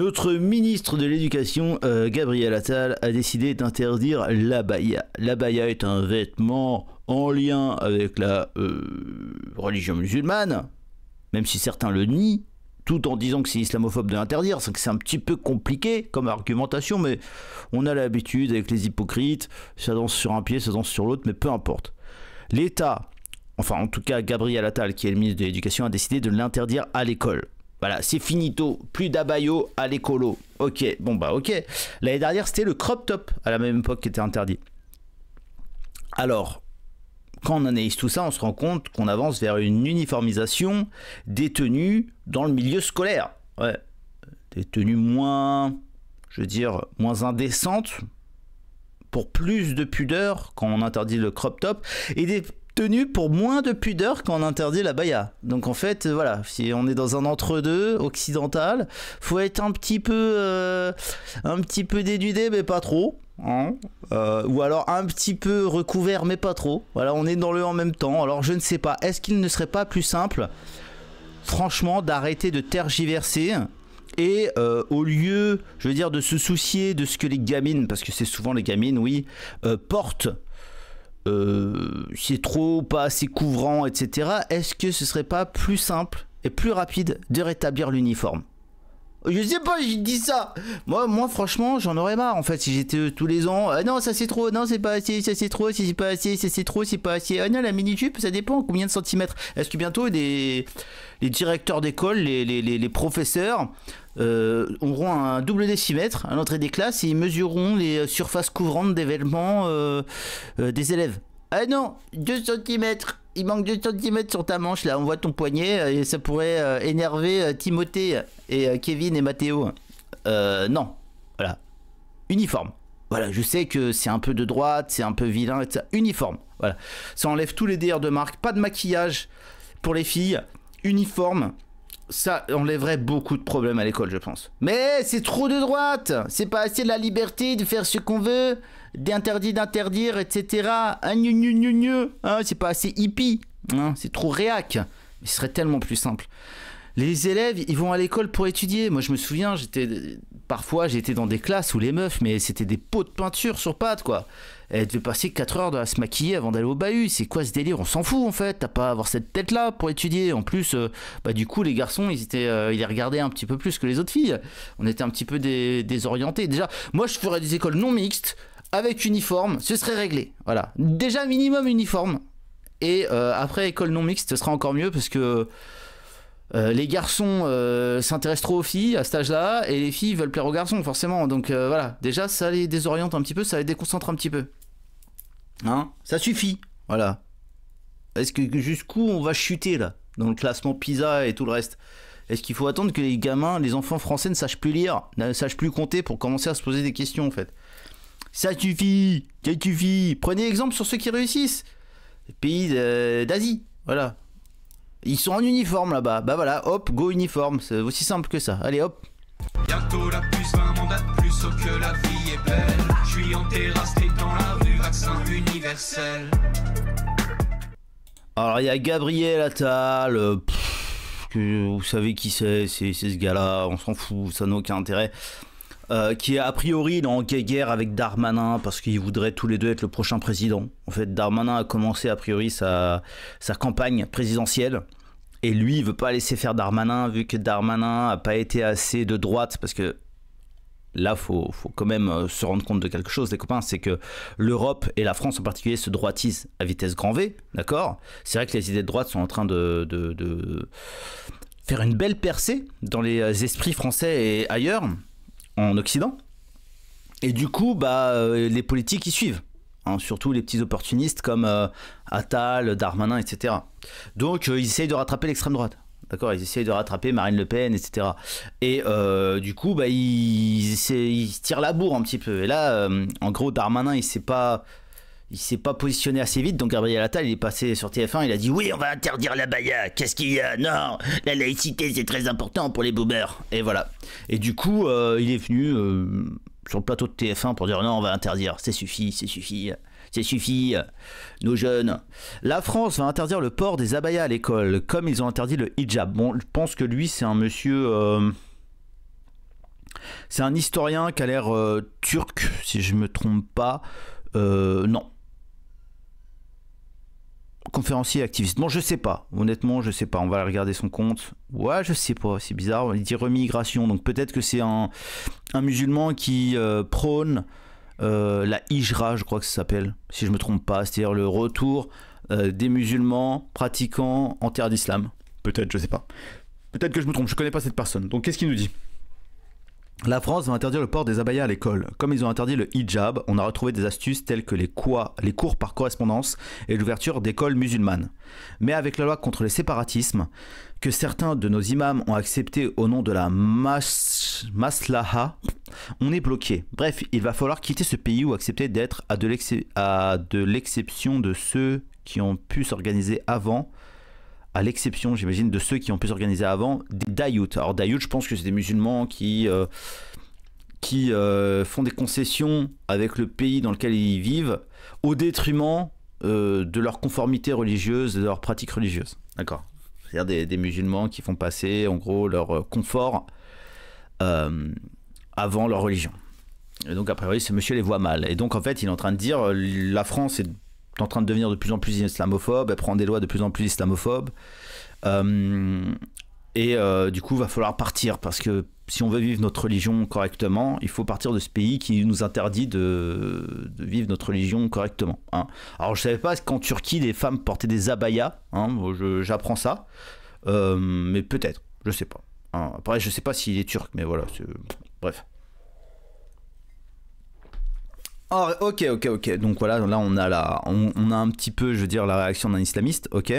Notre ministre de l'Éducation, euh, Gabriel Attal, a décidé d'interdire l'abaya. L'abaya est un vêtement en lien avec la euh, religion musulmane, même si certains le nient, tout en disant que c'est islamophobe de l'interdire, c'est c'est un petit peu compliqué comme argumentation, mais on a l'habitude avec les hypocrites, ça danse sur un pied, ça danse sur l'autre, mais peu importe. L'État, enfin en tout cas Gabriel Attal, qui est le ministre de l'Éducation, a décidé de l'interdire à l'école. Voilà, c'est finito. Plus d'abayo à l'écolo. Ok, bon bah ok. L'année dernière, c'était le crop top à la même époque qui était interdit. Alors, quand on analyse tout ça, on se rend compte qu'on avance vers une uniformisation des tenues dans le milieu scolaire. Ouais, des tenues moins, je veux dire, moins indécentes pour plus de pudeur quand on interdit le crop top et des tenu pour moins de pudeur qu'on interdit la baya. Donc en fait, euh, voilà, si on est dans un entre-deux occidental, faut être un petit peu, euh, un petit peu dénudé, mais pas trop. Hein. Euh, ou alors un petit peu recouvert, mais pas trop. Voilà, on est dans le en même temps. Alors je ne sais pas, est-ce qu'il ne serait pas plus simple, franchement, d'arrêter de tergiverser et au lieu, je veux dire, de se soucier de ce que les gamines, parce que c'est souvent les gamines, oui, portent euh, c'est trop, pas assez couvrant, etc. Est-ce que ce serait pas plus simple et plus rapide de rétablir l'uniforme je sais pas, j'ai dit ça. Moi, moi, franchement, j'en aurais marre en fait si j'étais euh, tous les ans. Ah non, ça c'est trop. Non, c'est pas assez. Ça c'est trop. Si c'est pas assez. Ça c'est trop. C'est pas assez. Ah non, la mini jupe, ça dépend combien de centimètres. Est-ce que bientôt des les directeurs d'école, les, les, les, professeurs euh, auront un double décimètre à l'entrée des classes et ils mesureront les surfaces couvrantes d'événements euh, euh, des élèves. Ah non, 2 cm il manque 2 cm sur ta manche là, on voit ton poignet et ça pourrait énerver Timothée et Kevin et Mathéo. non, voilà. Uniforme. Voilà, je sais que c'est un peu de droite, c'est un peu vilain, etc. Uniforme, voilà. Ça enlève tous les DR de marque, pas de maquillage pour les filles, uniforme, ça enlèverait beaucoup de problèmes à l'école, je pense. Mais c'est trop de droite C'est pas assez de la liberté de faire ce qu'on veut, d'interdire, d'interdire, etc. Hein, hein, c'est pas assez hippie, hein, c'est trop réac. Mais ce serait tellement plus simple les élèves, ils vont à l'école pour étudier. Moi, je me souviens, j'étais parfois j'étais dans des classes où les meufs, mais c'était des pots de peinture sur pattes, quoi. Elles devaient passer 4 heures à se maquiller avant d'aller au bahut. C'est quoi ce délire On s'en fout, en fait. T'as pas à avoir cette tête-là pour étudier. En plus, euh, bah, du coup, les garçons, ils, étaient, euh, ils les regardaient un petit peu plus que les autres filles. On était un petit peu désorientés. Déjà, moi, je ferais des écoles non mixtes, avec uniforme, ce serait réglé. Voilà. Déjà, minimum uniforme. Et euh, après, école non mixte, ce sera encore mieux parce que. Euh, les garçons euh, s'intéressent trop aux filles à cet âge-là, et les filles veulent plaire aux garçons, forcément. Donc euh, voilà, déjà, ça les désoriente un petit peu, ça les déconcentre un petit peu. Hein Ça suffit, voilà. Est-ce que jusqu'où on va chuter, là, dans le classement PISA et tout le reste Est-ce qu'il faut attendre que les gamins, les enfants français ne sachent plus lire, ne sachent plus compter pour commencer à se poser des questions, en fait Ça suffit Ça suffit Prenez exemple sur ceux qui réussissent. Les pays d'Asie, voilà. Ils sont en uniforme là-bas. Bah voilà, hop, go uniforme. C'est aussi simple que ça. Allez, hop. Alors il y a Gabriel Attal, euh, vous savez qui c'est, c'est ce gars-là, on s'en fout, ça n'a aucun intérêt. Euh, qui est a priori dans guerre avec Darmanin parce qu'ils voudraient tous les deux être le prochain président. En fait, Darmanin a commencé a priori sa, sa campagne présidentielle. Et lui, il veut pas laisser faire Darmanin, vu que Darmanin a pas été assez de droite, parce que là, faut, faut quand même euh, se rendre compte de quelque chose, les copains, c'est que l'Europe et la France en particulier se droitisent à vitesse grand V, d'accord C'est vrai que les idées de droite sont en train de, de, de, faire une belle percée dans les euh, esprits français et ailleurs en Occident. Et du coup, bah, euh, les politiques qui suivent. Hein, surtout les petits opportunistes comme euh, Attal, Darmanin, etc. Donc euh, ils essayent de rattraper l'extrême droite. D'accord, ils essayent de rattraper Marine Le Pen, etc. Et du coup, bah, ils, ils, tirent la bourre un petit peu. Et là, en gros, Darmanin, il sait pas, il s'est pas positionné assez vite, donc Gabriel Attal il est passé sur TF1, il a dit oui on va interdire la qu'est-ce qu'il y a Non, la laïcité c'est très important pour les boomers. Et voilà. Et du coup euh, il est venu euh, sur le plateau de TF1 pour dire non on va interdire, c'est suffit, c'est suffit. C'est suffit, nos jeunes. La France va interdire le port des abayas à l'école, comme ils ont interdit le hijab. Bon, je pense que lui, c'est un monsieur... Euh, c'est un historien qui a l'air turc, si je me trompe pas. non, conférencier activiste. Bon, je sais pas. Honnêtement, je sais pas. On va regarder son compte. Ouais, je sais pas. C'est bizarre. Il dit remigration. Donc peut-être que c'est un, musulman qui euh, prône euh, la hijra, je crois que ça s'appelle, si je me trompe pas. C'est-à-dire le retour euh, des musulmans pratiquants en terre d'islam. Peut-être, je sais pas. Peut-être que je me trompe. Je connais pas cette personne. Donc qu'est-ce qu'il nous dit la France va interdire le port des abayas à l'école. Comme ils ont interdit le hijab, on a retrouvé des astuces telles que les, cours par correspondance et l'ouverture d'écoles musulmanes. Mais avec la loi contre les séparatismes, que certains de nos imams ont accepté au nom de la maslaha, on est bloqué. Bref, il va falloir quitter ce pays ou accepter d'être à de l'exception de ceux qui ont pu s'organiser avant à l'exception, j'imagine, de ceux qui ont pu s'organiser avant, des Dayout. Alors Dayout, je pense que c'est des musulmans qui, euh, qui euh, font des concessions avec le pays dans lequel ils vivent, au détriment euh, de leur conformité religieuse, de leur pratique religieuse. D'accord C'est-à-dire des, des, musulmans qui font passer, en gros, leur confort avant leur religion. Et donc, a priori, ce monsieur les voit mal. Et donc, en fait, il est en train de dire la France est en train de devenir de plus en plus islamophobe, elle prend des lois de plus en plus islamophobes. Euh, et euh, du coup, va falloir partir parce que si on veut vivre notre religion correctement, il faut partir de ce pays qui nous interdit de, vivre notre religion correctement. Hein. Alors, je savais pas qu'en Turquie, les femmes portaient des abayas. Hein. J'apprends ça. Euh, mais peut-être, je sais pas. Hein. Après, je sais pas s'il est turc, mais voilà. Bref. Ah, ok, ok, ok. Donc voilà, là on a la, on, a un petit peu, je veux dire, la réaction d'un islamiste. Ok.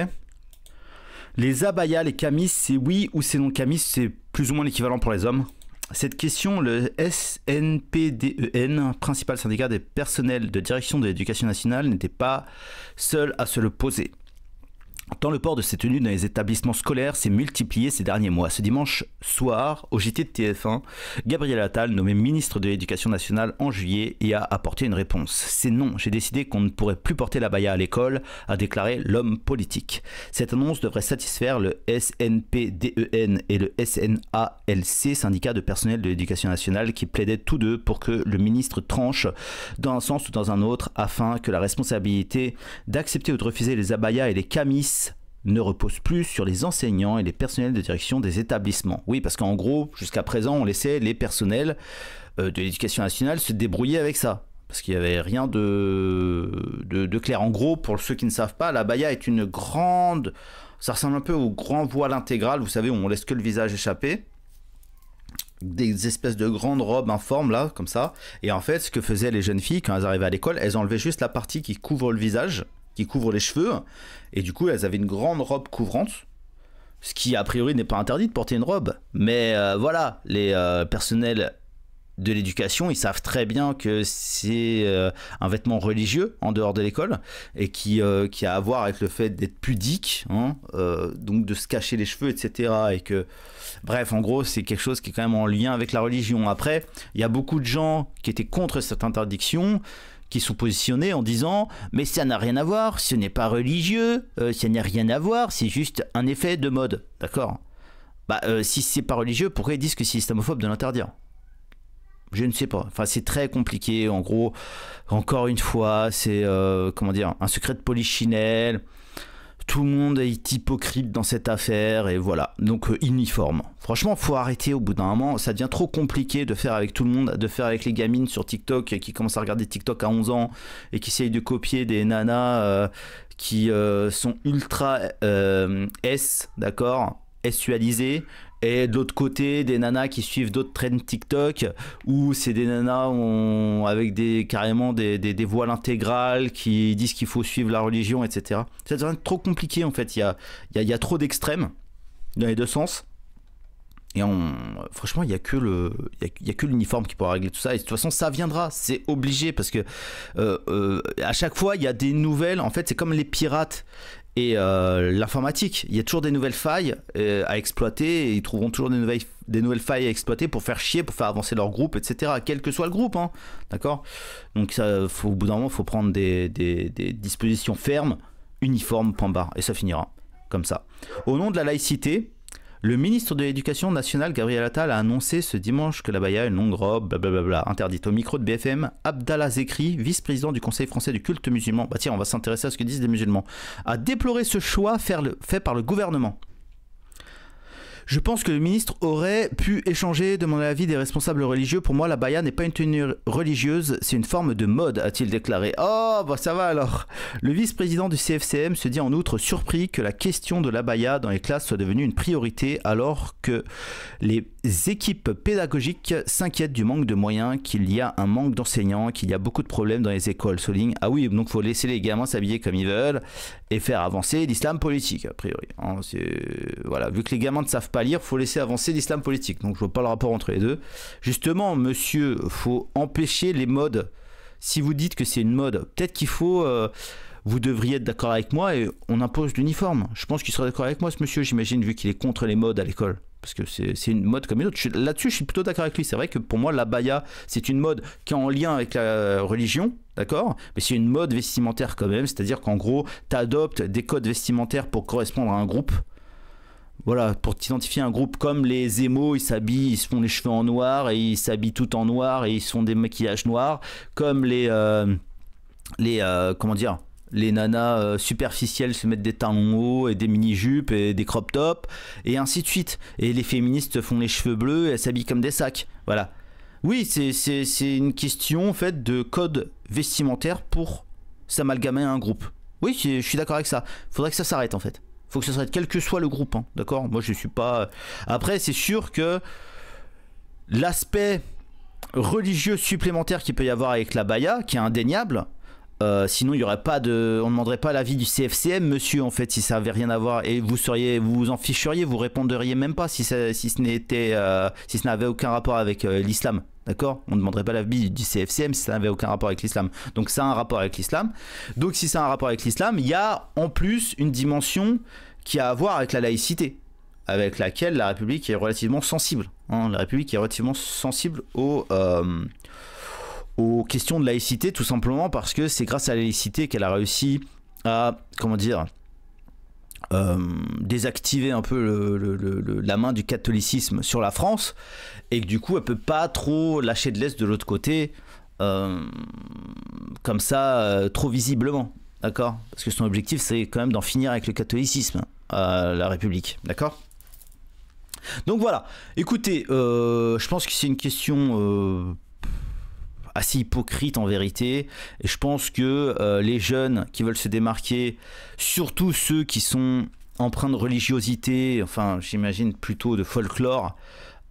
Les abayas, les camis, c'est oui ou c'est non camis, c'est plus ou moins l'équivalent pour les hommes. Cette question, le SNPDEN, e principal syndicat des personnels de direction de l'éducation nationale, n'était pas seul à se le poser tant le port de ces tenues dans les établissements scolaires s'est multiplié ces derniers mois. Ce dimanche soir, au JT de TF1, Gabriel Attal, nommé ministre de l'Éducation nationale en juillet, y a apporté une réponse. C'est non, j'ai décidé qu'on ne pourrait plus porter la à l'école, a déclaré l'homme politique. Cette annonce devrait satisfaire le SNPDEN e et le SNALC, syndicat de personnel de l'Éducation nationale, qui plaidaient tous deux pour que le ministre tranche dans un sens ou dans un autre afin que la responsabilité d'accepter ou de refuser les abayas et les camis ne repose plus sur les enseignants et les personnels de direction des établissements. Oui, parce qu'en gros, jusqu'à présent, on laissait les personnels euh, de l'éducation nationale se débrouiller avec ça. Parce qu'il n'y avait rien de, de, clair. En gros, pour ceux qui ne savent pas, la baya est une grande... Ça ressemble un peu au grand voile intégral, vous savez, où on laisse que le visage échapper. Des espèces de grandes robes informes, là, comme ça. Et en fait, ce que faisaient les jeunes filles quand elles arrivaient à l'école, elles enlevaient juste la partie qui couvre le visage qui couvre les cheveux. Et du coup, elles avaient une grande robe couvrante. Ce qui, a priori, n'est pas interdit de porter une robe. Mais euh, voilà, les euh, personnels de l'éducation, ils savent très bien que c'est euh, un vêtement religieux en dehors de l'école et qui, qui a à voir avec le fait d'être pudique, hein, donc de se cacher les cheveux, etc. Et que, bref, en gros, c'est quelque chose qui est quand même en lien avec la religion. Après, il y a beaucoup de gens qui étaient contre cette interdiction qui sont positionnés en disant mais ça n'a rien à voir, ce n'est pas religieux, euh, ça n'a rien à voir, c'est juste un effet de mode, d'accord Bah euh, si c'est pas religieux, pourquoi ils disent que c'est islamophobe de l'interdire je ne sais pas. Enfin, c'est très compliqué. En gros, encore une fois, c'est euh, comment dire un secret de polichinelle tout le monde est hypocrite dans cette affaire et voilà. Donc euh, uniforme. Franchement, faut arrêter au bout d'un moment. Ça devient trop compliqué de faire avec tout le monde, de faire avec les gamines sur TikTok qui commencent à regarder TikTok à 11 ans et qui essayent de copier des nanas euh, qui euh, sont ultra S, d'accord, sualisées et de l'autre côté, des nanas qui suivent d'autres trends TikTok, où c'est des nanas avec des, carrément des, des, voiles intégrales qui disent qu'il faut suivre la religion, etc. C'est trop compliqué en fait. Il y a, y a, trop d'extrêmes dans les deux sens. Et on, franchement, il n'y a que le, a, que l'uniforme qui pourra régler tout ça. Et de toute façon, ça viendra, c'est obligé parce que euh, euh, à chaque fois, il y a des nouvelles. En fait, c'est comme les pirates et euh, l'informatique. Il y a toujours des nouvelles failles euh, à exploiter ils trouveront toujours des nouvelles, des nouvelles failles à exploiter pour faire chier, pour faire avancer leur groupe, etc. Quel que soit le groupe, hein, d'accord Donc ça, au bout d'un moment, il faut prendre des, des, dispositions fermes, uniformes, point barre, et ça finira comme ça. Au nom de la laïcité, le ministre de l'Éducation nationale Gabriel Attal a annoncé ce dimanche que la baya, une longue robe, blablabla, interdite au micro de BFM, Abdallah Zekri, vice-président du Conseil français du culte musulman, bah tiens, on va s'intéresser à ce que disent les musulmans, a déploré ce choix fait par le gouvernement. Je pense que le ministre aurait pu échanger, demander l'avis des responsables religieux. Pour moi, la baya n'est pas une tenue religieuse, c'est une forme de mode, a-t-il déclaré. Oh, bah ça va alors. Le vice-président du CFCM se dit en outre surpris que la question de la baya dans les classes soit devenue une priorité alors que les équipes pédagogiques s'inquiètent du manque de moyens, qu'il y a un manque d'enseignants, qu'il y a beaucoup de problèmes dans les écoles, souligne. Ah oui, donc faut laisser les gamins s'habiller comme ils veulent et faire avancer l'islam politique, a priori. Hein, voilà, vu que les gamins ne savent pas lire, faut laisser avancer l'islam politique. Donc je vois pas le rapport entre les deux. Justement, monsieur, faut empêcher les modes. Si vous dites que c'est une mode, peut-être qu'il faut. Euh, vous devriez être d'accord avec moi et on impose l'uniforme. Je pense qu'il sera d'accord avec moi, ce monsieur, j'imagine, vu qu'il est contre les modes à l'école. Parce que c'est une mode comme une autre. Là-dessus, je suis plutôt d'accord avec lui. C'est vrai que pour moi, la baya, c'est une mode qui est en lien avec la religion D'accord Mais c'est une mode vestimentaire quand même, c'est-à-dire qu'en gros, tu adoptes des codes vestimentaires pour correspondre à un groupe. Voilà, pour t'identifier un groupe comme les émos, ils s'habillent, ils se font les cheveux en noir et ils s'habillent tout en noir et ils font des maquillages noirs. Comme les. Euh, les. Euh, comment dire les nanas euh, superficielles se mettent des talons haut et des mini-jupes et des crop tops et ainsi de suite. Et les féministes font les cheveux bleus et elles s'habillent comme des sacs. Voilà. Oui, c'est une question en fait de code vestimentaire pour s'amalgamer à un groupe. Oui, je suis d'accord avec ça. Faudrait que ça s'arrête en fait. Faut que ça s'arrête, quel que soit le groupe, hein, d'accord Moi je suis pas. Euh, après, c'est sûr que l'aspect religieux supplémentaire qu'il peut y avoir avec la baya, qui est indéniable, euh, sinon, il y aurait pas de, on demanderait pas l'avis du CFCM, monsieur, en fait, si ça avait rien à voir. Et vous seriez, vous, en ficheriez, vous répondriez même pas si, ça, ce n'était, euh, si ce n'avait aucun rapport avec euh, l'islam. D'accord On ne demanderait pas l'avis du CFCM si ça n'avait aucun rapport avec l'islam. Donc ça a un rapport avec l'islam. Donc si ça a un rapport avec l'islam, il y a en plus une dimension qui a à voir avec la laïcité, avec laquelle la République est relativement sensible. Hein. la République est relativement sensible au aux questions de laïcité, tout simplement parce que c'est grâce à la laïcité qu'elle a réussi à, comment dire, euh, désactiver un peu la main du catholicisme sur la France, et que du coup, elle peut pas trop lâcher de l'Est de l'autre côté, euh, comme ça, euh, trop visiblement, d'accord Parce que son objectif, c'est quand même d'en finir avec le catholicisme à la République, d'accord donc voilà, écoutez, je pense que c'est une question assez hypocrite en vérité. Et je pense que euh, les jeunes qui veulent se démarquer, surtout ceux qui sont empreints de religiosité, enfin j'imagine plutôt de folklore,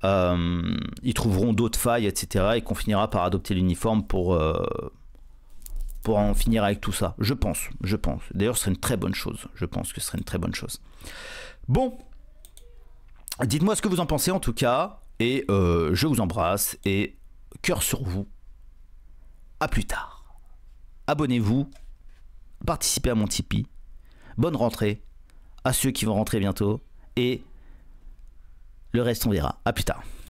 euh, ils trouveront d'autres failles, etc. Et qu'on finira par adopter l'uniforme pour, euh, pour en finir avec tout ça. Je pense, je pense. D'ailleurs, ce serait une très bonne chose. Je pense que ce serait une très bonne chose. Bon. Dites-moi ce que vous en pensez en tout cas. Et je vous embrasse et cœur sur vous à plus tard. Abonnez-vous, participez à mon Tipeee. Bonne rentrée à ceux qui vont rentrer bientôt et le reste on verra. À plus tard.